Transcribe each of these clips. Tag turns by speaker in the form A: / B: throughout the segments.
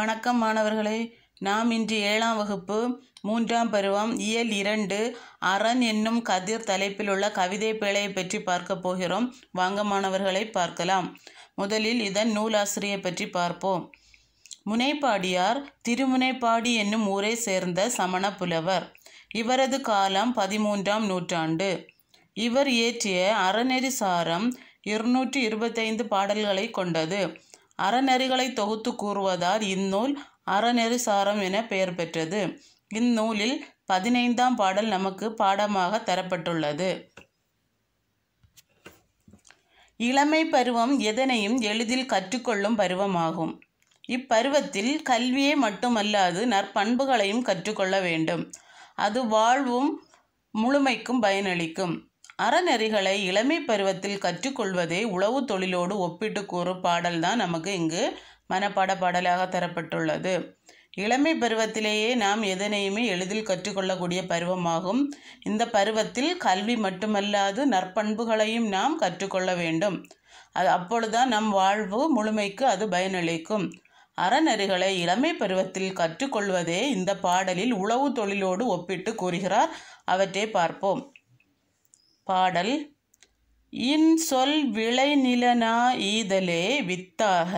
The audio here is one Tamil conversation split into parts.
A: வணக்கம் மாணவர்களே நாம் இன்று ஏழாம் வகுப்பு மூன்றாம் பருவம் இயல் இரண்டு அரண் என்னும் கதிர் தலைப்பில் உள்ள கவிதை பேழையை பற்றி பார்க்க போகிறோம் வாங்க மாணவர்களை பார்க்கலாம் முதலில் இதன் நூலாசிரியை பற்றி பார்ப்போம் முனைப்பாடியார் திருமுனைப்பாடி என்னும் ஊரை சேர்ந்த சமண புலவர் இவரது காலம் பதிமூன்றாம் நூற்றாண்டு இவர் இயற்றிய அறநெறி சாரம் இருநூற்றி இருபத்தைந்து பாடல்களை கொண்டது அறநெறிகளை தொகுத்து கூறுவதால் இந்நூல் அறநெறி சாரம் என பெயர் பெற்றது இந்நூலில் பதினைந்தாம் பாடல் நமக்கு பாடமாக தரப்பட்டுள்ளது இளமை பருவம் எதனையும் எளிதில் கற்றுக்கொள்ளும் பருவமாகும் இப்பருவத்தில் கல்வியை மட்டுமல்லாது நற்பண்புகளையும் கற்றுக்கொள்ள வேண்டும் அது வாழ்வும் முழுமைக்கும் பயனளிக்கும் அறநெறிகளை இளமை பருவத்தில் கற்றுக்கொள்வதை உளவு தொழிலோடு ஒப்பிட்டு கூறும் பாடல்தான் நமக்கு இங்கு மனப்பாட பாடலாக தரப்பட்டுள்ளது இளமை பருவத்திலேயே நாம் எதனையுமே எளிதில் கற்றுக்கொள்ளக்கூடிய பருவமாகும் இந்த பருவத்தில் கல்வி மட்டுமல்லாது நற்பண்புகளையும் நாம் கற்றுக்கொள்ள வேண்டும் அது அப்பொழுதுதான் நம் வாழ்வு முழுமைக்கு அது பயனளிக்கும் அறநெறிகளை இளமை பருவத்தில் கற்றுக்கொள்வதே இந்த பாடலில் உளவு தொழிலோடு ஒப்பிட்டு கூறுகிறார் அவற்றை பார்ப்போம் பாடல் இன்சொல் விளைநிலனா ஈதலே வித்தாக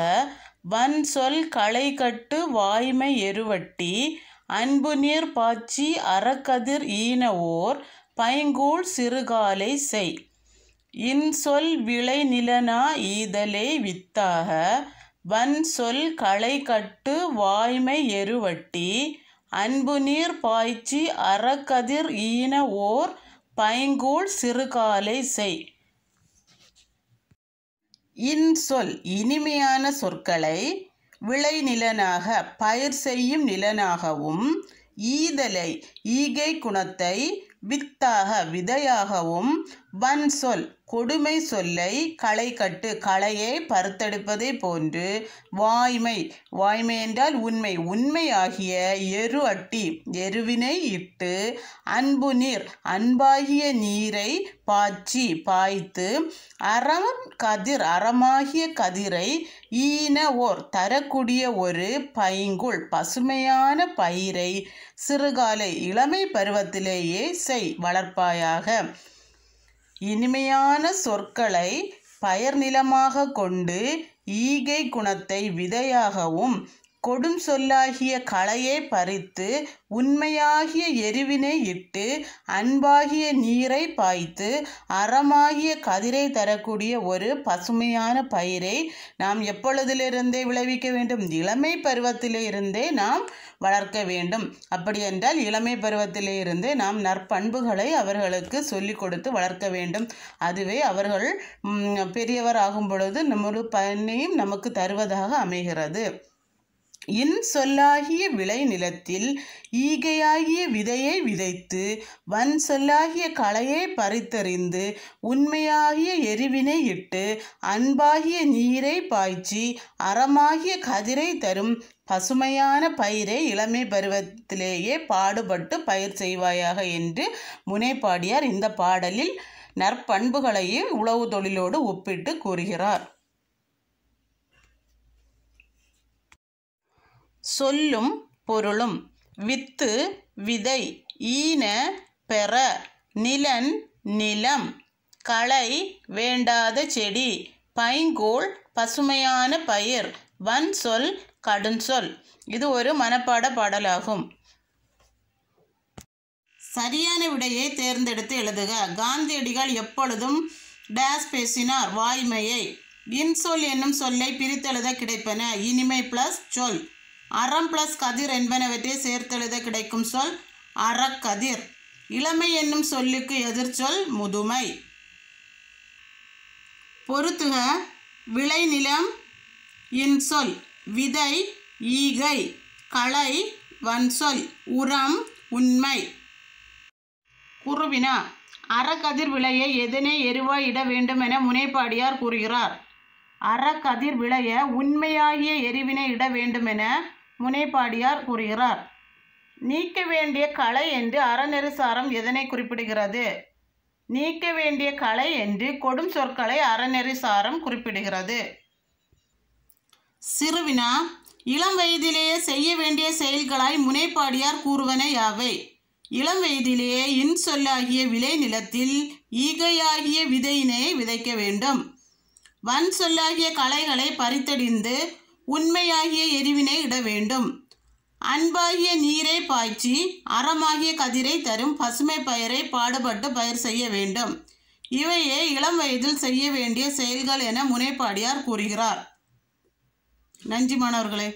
A: வன்சொல் களை கட்டு வாய்மை எருவட்டி அன்பு நீர் பாய்ச்சி அறக்கதிர் ஈனவோர் பைங்கூழ் சிறுகாலை செய் இன்சொல் விளைநிலனா ஈதலே வித்தாக வன்சொல் களை கட்டு வாய்மை எருவட்டி அன்பு நீர் பாய்ச்சி அறக்கதிர் ஈன ஓர் பைங்கூழ் சிறுகாலை செய் இன்சொல் இனிமையான சொற்களை விளை நிலனாக பயிர் செய்யும் நிலனாகவும் ஈதலை ஈகை குணத்தை வித்தாக விதையாகவும் வன் சொல் கொடுமை சொல்லை களை கட்டு களையை பருத்தெடுப்பதை போன்று வாய்மை வாய்மை என்றால் உண்மை உண்மை ஆகிய எரு அட்டி எருவினை இட்டு அன்பு நீர் அன்பாகிய நீரை பாய்ச்சி பாய்த்து அறம் கதிர் அறமாகிய கதிரை ஈன ஓர் தரக்கூடிய ஒரு பைங்குள் பசுமையான பயிரை சிறுகாலை இளமை பருவத்திலேயே பேச்சை வளர்ப்பாயாக இனிமையான சொற்களை பயர் நிலமாக கொண்டு ஈகை குணத்தை விதையாகவும் கொடும் சொல்லாகிய களையே பறித்து உண்மையாகிய எருவினை இட்டு அன்பாகிய நீரை பாய்த்து அறமாகிய கதிரை தரக்கூடிய ஒரு பசுமையான பயிரை நாம் எப்பொழுதிலிருந்தே விளைவிக்க வேண்டும் இளமை பருவத்திலே இருந்தே நாம் வளர்க்க வேண்டும் அப்படி என்றால் இளமை பருவத்திலே இருந்தே நாம் நற்பண்புகளை அவர்களுக்கு சொல்லிக் கொடுத்து வளர்க்க வேண்டும் அதுவே அவர்கள் பெரியவர் ஆகும் பொழுது முழு பயனையும் நமக்கு தருவதாக அமைகிறது இன் சொல்லாகிய விளை நிலத்தில் ஈகையாகிய விதையை விதைத்து வன் சொல்லாகிய களையை பறித்தறிந்து உண்மையாகிய எரிவினை இட்டு அன்பாகிய நீரை பாய்ச்சி அறமாகிய கதிரை தரும் பசுமையான பயிரை இளமை பருவத்திலேயே பாடுபட்டு பயிர் செய்வாயாக என்று முனைப்பாடியார் இந்த பாடலில் நற்பண்புகளையும் உழவு தொழிலோடு ஒப்பிட்டு கூறுகிறார் சொல்லும் பொருளும் வித்து விதை ஈன பெற நிலன் நிலம் களை வேண்டாத செடி பைங்கோல் பசுமையான பயிர் வன் சொல் கடும் சொல் இது ஒரு மனப்பாட பாடலாகும் சரியான விடையை தேர்ந்தெடுத்து எழுதுக காந்தியடிகள் எப்பொழுதும் டேஸ் பேசினார் வாய்மையை இன்சொல் என்னும் சொல்லை பிரித்தெழுத கிடைப்பன இனிமை ப்ளஸ் சொல் அறம் பிளஸ் கதிர் என்பனவற்றை சேர்த்தெழுத கிடைக்கும் சொல் அறக்கதிர் இளமை என்னும் சொல்லுக்கு எதிர்ச்சொல் முதுமை பொருத்துக விளைநிலம் இன்சொல் விதை ஈகை களை வன்சொல் உரம் உண்மை குருவினா அறக்கதிர் விளையை எதனை எருவாய் இட வேண்டும் என முனைப்பாடியார் கூறுகிறார் அறக்கதிர் விளைய உண்மையாகிய எரிவினை இட வேண்டும் என முனைப்பாடியார் கூறுகிறார் நீக்க வேண்டிய கலை என்று அறநெறிசாரம் எதனை குறிப்பிடுகிறது நீக்க வேண்டிய கலை என்று கொடும் சொற்களை அறநெறிசாரம் குறிப்பிடுகிறது சிறுவினா இளம் வயதிலேயே செய்ய வேண்டிய செயல்களாய் முனைப்பாடியார் கூறுவன யாவை இளம் வயதிலேயே இன்சொல்லாகிய விளை நிலத்தில் ஈகையாகிய விதையினை விதைக்க வேண்டும் வன் சொல்லாகிய கலைகளை பறித்தடிந்து உண்மையாகிய எரிவினை இட வேண்டும் அன்பாகிய நீரை பாய்ச்சி அறமாகிய கதிரை தரும் பசுமை பயிரை பாடுபட்டு பயிர் செய்ய வேண்டும் இவையே இளம் வயதில் செய்ய வேண்டிய செயல்கள் என முனைப்பாடியார் கூறுகிறார் நன்றி மாணவர்களே